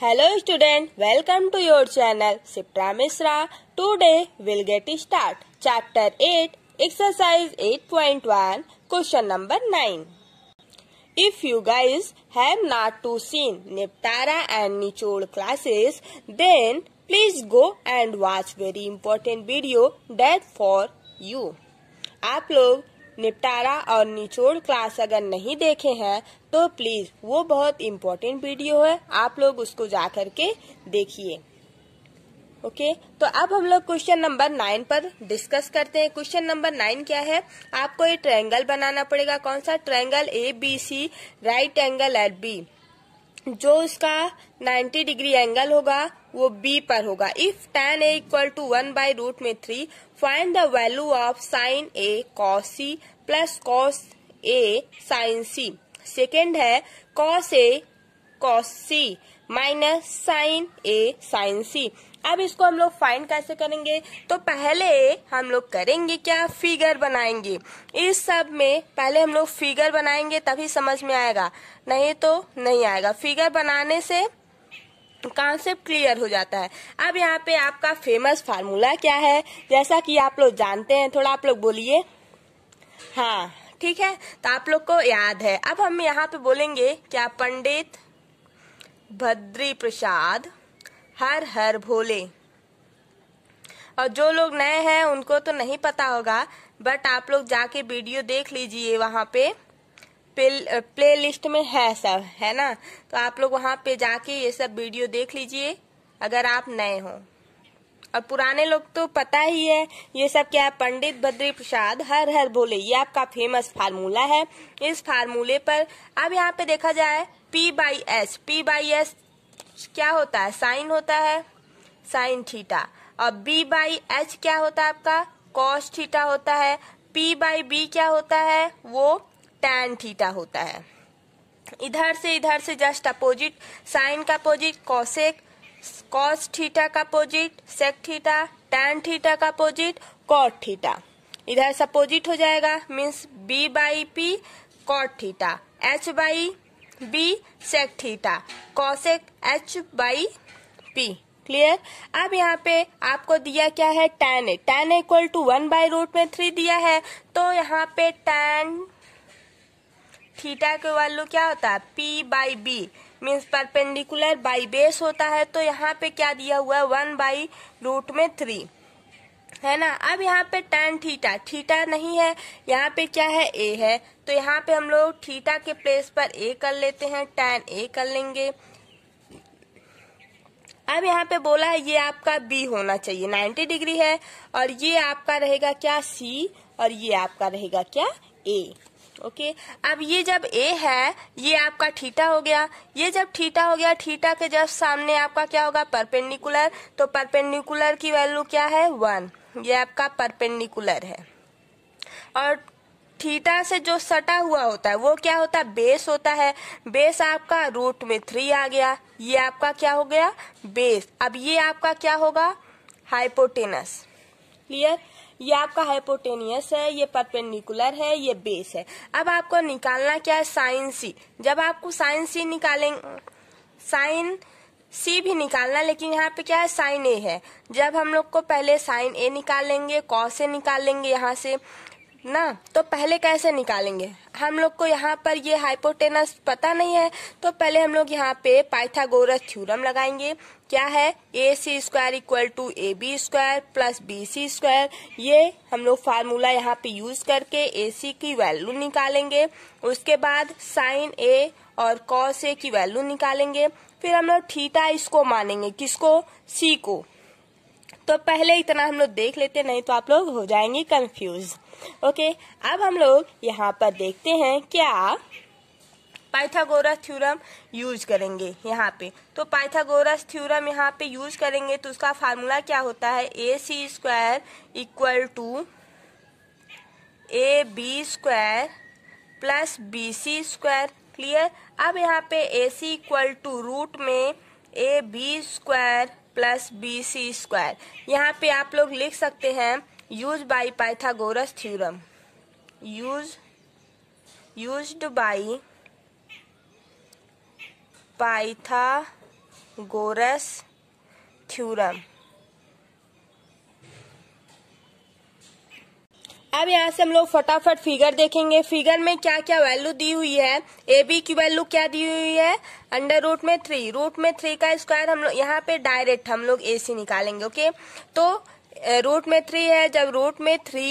Hello student, welcome to your channel Sipra Misra. Today we'll get start. Chapter 8, Exercise 8.1, Question number 9. If you guys have not to seen Niptara and Nichol classes, then please go and watch very important video that for you. आप लोग निपटारा और निचोड़ class अगर नहीं देखे हैं तो प्लीज वो बहुत इम्पोर्टेंट वीडियो है आप लोग उसको जा करके देखिए ओके okay, तो अब हम लोग क्वेश्चन नंबर नाइन पर डिस्कस करते हैं क्वेश्चन नंबर नाइन क्या है आपको ये ट्रायंगल बनाना पड़ेगा कौन सा triangle A B C right angle at B जो उसका 90 डिग्री एंगल होगा वो बी पर होगा if tan A equal to one by root में three find the value of sine A cos C plus cos A sine C second है cos A cos C minus sine A sine C अब इसको हम लोग find कैसे करेंगे तो पहले हम लोग करेंगे क्या फिगर बनाएंगे इस सब में पहले हम लोग फिगर बनाएंगे तभी समझ में आएगा नहीं तो नहीं आएगा फिगर बनाने से कॉन्सेप्ट क्लियर हो जाता है अब यहाँ पे आपका फेमस फार्मूला क्या है जैसा कि आप लोग जानते हैं थोड़ा आप लोग बोलिए हाँ ठीक है तो आप लोग को याद है अब हम यहाँ पे बोलेंगे क्या पंडित भद्री प्रसाद हर हर भोले और जो लोग नए हैं उनको तो नहीं पता होगा बट आप लोग जाके वीडियो देख लीजिए वहाँ पे प्ले लिस्ट में है सब है ना तो आप लोग वहाँ पे जाके ये सब वीडियो देख लीजिए अगर आप नए हों और पुराने लोग तो पता ही है ये सब क्या है पंडित बद्री प्रसाद हर हर भोले ये आपका फेमस फार्मूला है इस फार्मूले पर अब यहाँ पे देखा जाए P by S P by S क्या होता है साइन होता है साइन थीटा और बी बाई एच क्या होता है आपका कॉस थीटा होता है पी बाई बी क्या होता है वो टैन थीटा होता है इधर से इधर से जस्ट अपोजिट साइन का अपोजिट कॉसेक कॉस थीटा का opposite sec theta tan theta का अपोजिट कॉट थीटा इधर से अपोजिट हो जाएगा means B by P cot theta H by B sec theta cosec H by P clear अब यहाँ पे आपको दिया क्या है tan tan equal to one by root में थ्री दिया है तो यहाँ पे टेन थीटा के वैल्यू क्या होता है P by B means perpendicular by base होता है तो यहाँ पे क्या दिया हुआ है वन बाई रूट में थ्री है ना अब यहाँ पे टेन थीटा थीटा नहीं है यहाँ पे क्या है ए है तो यहाँ पे हम लोग थीटा के प्लेस पर ए कर लेते हैं टेन ए कर लेंगे अब यहाँ पे बोला है ये आपका बी होना चाहिए 90 डिग्री है और ये आपका रहेगा क्या सी और ये आपका रहेगा क्या ए ओके अब ये जब ए है ये आपका ठीटा हो गया ये जब ठीटा हो गया ठीटा के जब सामने आपका क्या होगा परपेंडिकुलर तो परपेंडिकुलर की वैल्यू क्या है वन ये आपका परपेंडिकुलर है और थीटा से जो सटा हुआ होता है वो क्या होता है बेस होता है बेस आपका रूट में थ्री आ गया ये आपका क्या हो गया बेस अब ये आपका क्या होगा हाइपोटेनस क्लियर ये आपका हाइपोटेनियस है ये परपेंडिकुलर है ये बेस है अब आपको निकालना क्या है साइन सी जब आपको साइन सी निकालेंगे साइन सी भी निकालना लेकिन यहाँ पे क्या है साइन ए है जब हम लोग को पहले साइन ए निकालेंगे कॉस ए निकालेंगे यहाँ से ना तो पहले कैसे निकालेंगे हम लोग को यहाँ पर ये हाइपोटेनस पता नहीं है तो पहले हम लोग यहाँ पे पाइथागोरस थ्योरम लगाएंगे क्या है A C square equal to A B square plus B C square ये हम लोग फार्मूला यहाँ पे यूज करके ए सी की वैल्यू निकालेंगे उसके बाद साइन ए और कॉस ए की वैल्यू निकालेंगे फिर हम लोग थीटा इसको मानेंगे किसको सी को तो पहले इतना हम लोग देख लेते नहीं तो आप लोग हो जाएंगे कंफ्यूज ओके अब हम लोग यहाँ पर देखते हैं क्या पाइथागोरस थ्योरम यूज करेंगे यहाँ पे तो पाइथागोरस थ्योरम यहाँ पे यूज करेंगे तो उसका फार्मूला क्या होता है A C square equal to A B square plus B C square clear अब यहाँ पे A C equal to root में A B square plus B C square यहाँ पे आप लोग लिख सकते हैं use by Pythagoras theorem use use by Pythagoras theorem अब यहाँ से हम लोग फटाफट फिगर देखेंगे फिगर में क्या क्या वैल्यू दी हुई है ए बी की वैल्यू क्या दी हुई है अंडर रूट में थ्री रूट में थ्री का स्क्वायर हम लोग यहाँ पे डायरेक्ट हम लोग तो, ए सी निकालेंगे ओके तो रूट में थ्री है जब रूट में थ्री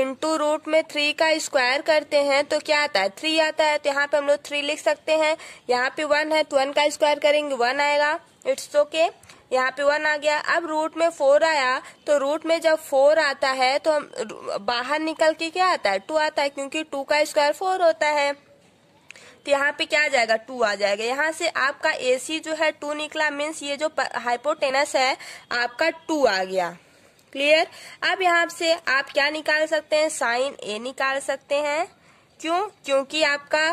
इंटू रूट में थ्री का स्क्वायर करते हैं तो क्या आता है थ्री आता है तो यहाँ पे हम लोग थ्री लिख सकते हैं यहाँ पे वन है तो वन का स्क्वायर करेंगे वन आएगा इट्स ओके okay. यहाँ पे वन आ गया अब रूट में फोर आया तो रूट में जब फोर आता है तो हम बाहर निकल के क्या आता है टू आता है क्योंकि टू का स्क्वायर फोर होता है तो यहाँ पे क्या आ जाएगा टू आ जाएगा यहाँ से आपका सी जो है टू निकला मीन्स ये जो हाइपोटेनस है आपका टू आ गया क्लियर अब यहाँ से आप क्या निकाल सकते हैं साइन ए निकाल सकते हैं क्यों क्योंकि आपका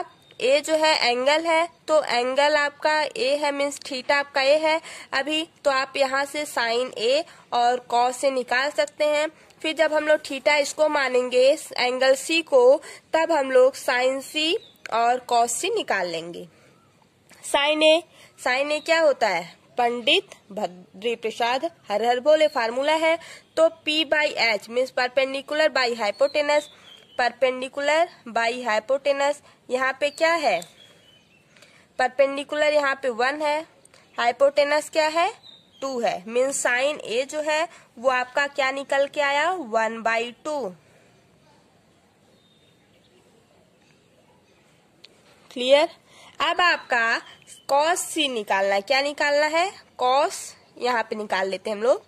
ए जो है एंगल है तो एंगल आपका ए है मीन्स थीटा आपका ए है अभी तो आप यहाँ से साइन ए और कॉस से निकाल सकते हैं फिर जब हम लोग थीटा इसको मानेंगे एंगल सी को तब हम लोग साइन सी और कॉस सी निकाल लेंगे साइन ए साइन ए क्या होता है पंडित भद्री प्रसाद हर हर बोले फार्मूला है तो P by H means perpendicular by hypotenuse perpendicular by hypotenuse यहाँ पे क्या है परपेंडिकुलर यहाँ पे वन है हाइपोटेनस क्या है टू है मीन्स साइन ए जो है वो आपका क्या निकल के आया वन बाई टू क्लियर अब आपका कॉस सी निकालना है क्या निकालना है कॉस यहाँ पे निकाल लेते हैं हम लोग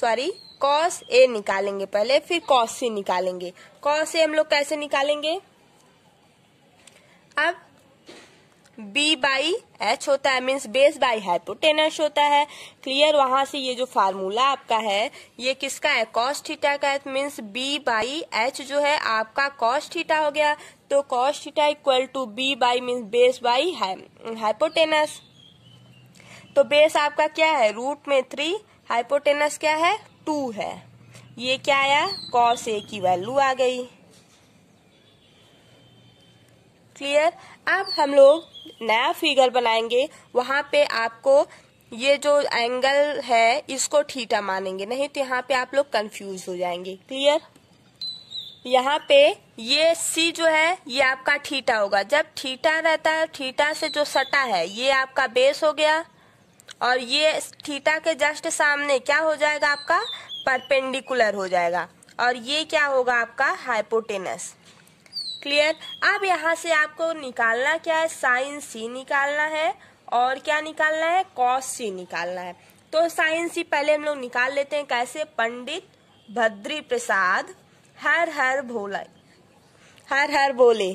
सॉरी कॉस ए निकालेंगे पहले फिर कॉस सी निकालेंगे कॉस ए हम लोग कैसे निकालेंगे अब बी बाई एच होता है मीन्स बेस बाई हाइपोटेनस होता है क्लियर वहां से ये जो फार्मूला आपका है ये किसका है कॉस्ट थीटा का मीन्स बी बाई एच जो है आपका कॉस्टिटा हो गया तो cos theta equal to B by means base by hypotenuse तो बेस आपका क्या है रूट में थ्री हाइपोटेनस क्या है टू है ये क्या आया कॉस ए की वैल्यू आ गई क्लियर अब हम लोग नया फिगर बनाएंगे वहां पे आपको ये जो एंगल है इसको ठीटा मानेंगे नहीं तो यहाँ पे आप लोग कंफ्यूज हो जाएंगे क्लियर यहाँ पे ये सी जो है ये आपका ठीटा होगा जब ठीटा रहता है ठीटा से जो सटा है ये आपका बेस हो गया और ये ठीटा के जस्ट सामने क्या हो जाएगा आपका परपेंडिकुलर हो जाएगा और ये क्या होगा आपका हाइपोटेनस क्लियर अब यहाँ से आपको निकालना क्या है साइन सी निकालना है और क्या निकालना है कॉस सी निकालना है तो साइन सी पहले हम लोग निकाल लेते हैं कैसे पंडित भद्री प्रसाद हर हर भोला हर हर बोले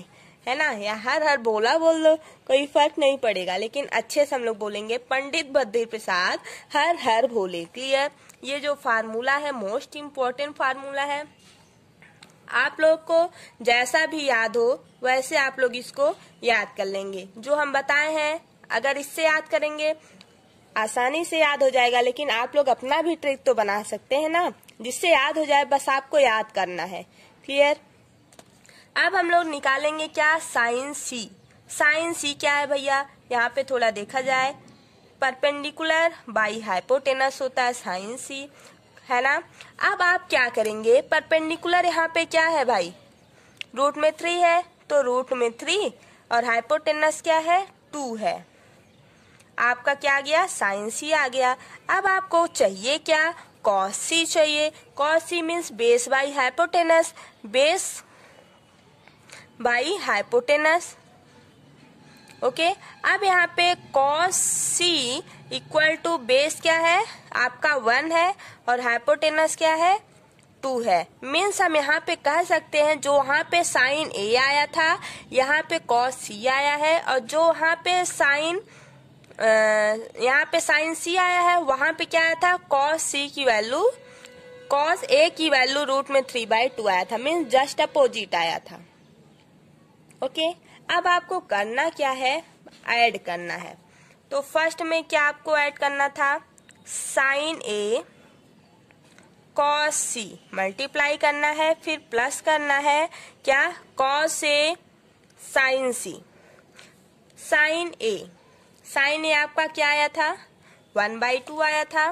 है ना या हर हर बोला बोल दो कोई फर्क नहीं पड़ेगा लेकिन अच्छे से हम लोग बोलेंगे पंडित भद्री प्रसाद हर हर भोले क्लियर ये जो फार्मूला है मोस्ट इम्पोर्टेंट फार्मूला है आप लोग को जैसा भी याद हो वैसे आप लोग इसको याद कर लेंगे जो हम बताए हैं अगर इससे याद करेंगे आसानी से याद हो जाएगा लेकिन आप लोग अपना भी ट्रिक तो बना सकते हैं ना जिससे याद हो जाए बस आपको याद करना है क्लियर अब हम लोग निकालेंगे क्या साइन सी साइन सी क्या है भैया यहाँ पे थोड़ा देखा जाए परपेंडिकुलर बाई हाइपोटेनस होता है साइन सी है ना अब आप क्या करेंगे परपेंडिकुलर यहाँ पे क्या है भाई रूट में थ्री है तो रूट में थ्री और हाइपोटेनस क्या है टू है आपका क्या आ गया साइंस ही आ गया अब आपको चाहिए क्या कॉस सी चाहिए cos C means base by hypotenuse base by hypotenuse okay अब यहाँ पे cos C equal to base क्या है आपका वन है और हाइपोटेनस क्या है टू है मीन्स हम यहाँ पे कह सकते हैं जो वहाँ पे साइन ए आया था यहाँ पे कॉस सी आया है और जो वहाँ पे साइन यहाँ पे साइन सी आया है वहाँ पे क्या आया था कॉस सी की वैल्यू कॉस ए की वैल्यू रूट में थ्री बाई टू आया था मीन्स जस्ट अपोजिट आया था ओके okay? अब आपको करना क्या है ऐड करना है तो फर्स्ट में क्या आपको ऐड करना था sine A cos C multiply करना है फिर प्लस करना है क्या cos A sine C sine A sine A आपका क्या आया था वन बाई टू आया था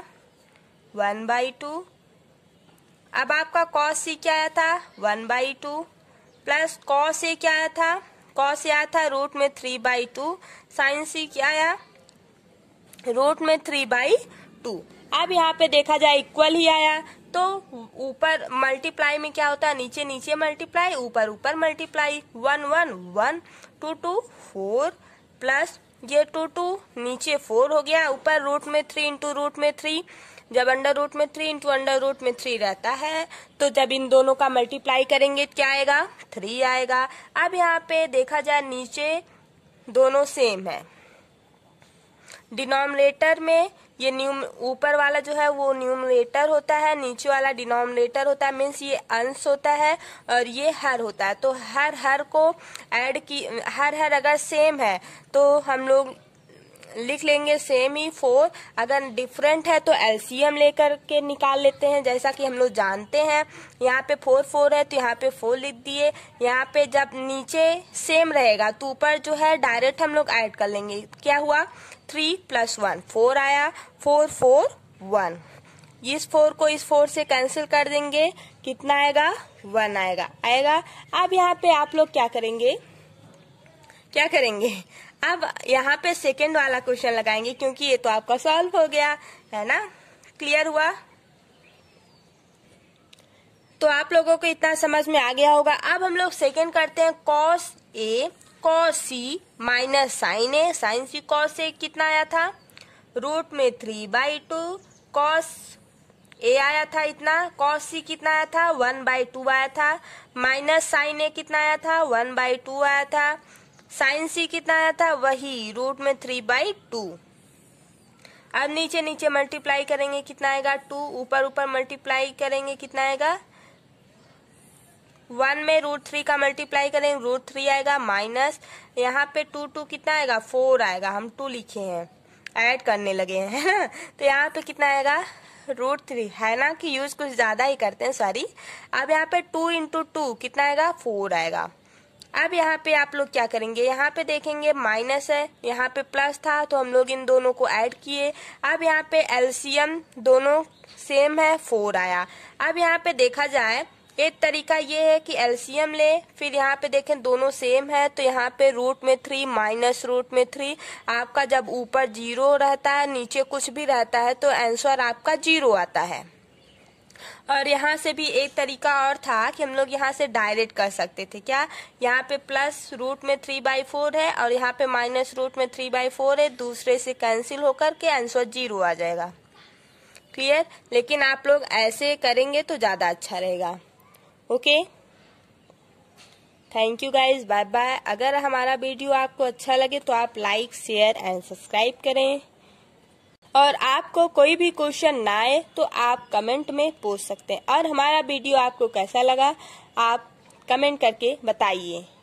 वन बाई टू अब आपका कॉस सी क्या आया था one by two plus cos A क्या आया था कॉस आया था रूट में three by two sine C क्या आया रूट में थ्री बाई टू अब यहाँ पे देखा जाए इक्वल ही आया तो ऊपर मल्टीप्लाई में क्या होता है नीचे नीचे मल्टीप्लाई ऊपर ऊपर multiply one one one two two four plus ये टू टू नीचे फोर हो गया ऊपर रूट में थ्री इंटू रूट में थ्री जब अंडर रूट में थ्री इंटू अंडर रूट में थ्री रहता है तो जब इन दोनों का मल्टीप्लाई करेंगे तो क्या आएगा थ्री आएगा अब यहाँ पे देखा जाए नीचे दोनों सेम है डिनोमिनेटर में ये न्यू ऊपर वाला जो है वो न्यूमरेटर होता है नीचे वाला डिनोमिनेटर होता है मीन्स ये अंश होता है और ये हर होता है तो हर हर को ऐड की हर हर अगर सेम है तो हम लोग लिख लेंगे सेम ही फोर अगर डिफरेंट है तो एलसीएम लेकर के निकाल लेते हैं जैसा कि हम लोग जानते हैं यहाँ पे फोर फोर है तो यहाँ पे फोर लिख दिए यहाँ पे जब नीचे सेम रहेगा तो ऊपर जो है डायरेक्ट हम लोग ऐड कर लेंगे क्या हुआ थ्री प्लस वन फोर आया फोर फोर वन इस फोर को इस फोर से कैंसिल कर देंगे कितना आएगा वन आएगा आएगा अब यहाँ पे आप लोग क्या करेंगे क्या करेंगे अब यहाँ पे सेकेंड वाला क्वेश्चन लगाएंगे क्योंकि ये तो आपका सॉल्व हो गया है ना क्लियर हुआ तो आप लोगों को इतना समझ में आ गया होगा अब हम लोग सेकेंड करते हैं cos A cos C minus sine A sine C cos A कितना आया था रूट में three by two cos A आया था इतना कॉस सी कितना आया था वन बाई टू आया था माइनस साइन ए कितना आया था वन बाई टू आया था साइन सी कितना आया था वही रूट में थ्री बाई टू अब नीचे नीचे मल्टीप्लाई करेंगे कितना आएगा टू ऊपर ऊपर मल्टीप्लाई करेंगे कितना आएगा वन में रूट थ्री का मल्टीप्लाई करेंगे रूट थ्री आएगा माइनस यहाँ पे टू टू कितना आएगा फोर आएगा हम टू लिखे हैं ऐड करने लगे हैं है ना तो यहाँ पे कितना आएगा रूट थ्री है ना कि यूज कुछ ज्यादा ही करते हैं सॉरी अब यहाँ पे टू इंटू टू कितना आएगा फोर आएगा अब यहाँ पे आप लोग क्या करेंगे यहाँ पे देखेंगे माइनस है यहाँ पे प्लस था तो हम लोग इन दोनों को ऐड किए अब यहाँ पे एलसीएम दोनों सेम है फोर आया अब यहाँ पे देखा जाए एक तरीका ये है कि एलसीएम ले फिर यहाँ पे देखें दोनों सेम है तो यहाँ पे रूट में थ्री माइनस रूट में थ्री आपका जब ऊपर जीरो रहता है नीचे कुछ भी रहता है तो आंसर आपका जीरो आता है और यहाँ से भी एक तरीका और था कि हम लोग यहाँ से डायरेक्ट कर सकते थे क्या यहाँ पे प्लस रूट में थ्री बाई फोर है और यहाँ पे माइनस रूट में थ्री बाई फोर है दूसरे से कैंसिल होकर के आंसर जीरो आ जाएगा क्लियर लेकिन आप लोग ऐसे करेंगे तो ज़्यादा अच्छा रहेगा okay thank you guys bye bye अगर हमारा वीडियो आपको अच्छा लगे तो आप लाइक शेयर एंड सब्सक्राइब करें और आपको कोई भी क्वेश्चन ना आए तो आप कमेंट में पूछ सकते हैं और हमारा वीडियो आपको कैसा लगा आप कमेंट करके बताइए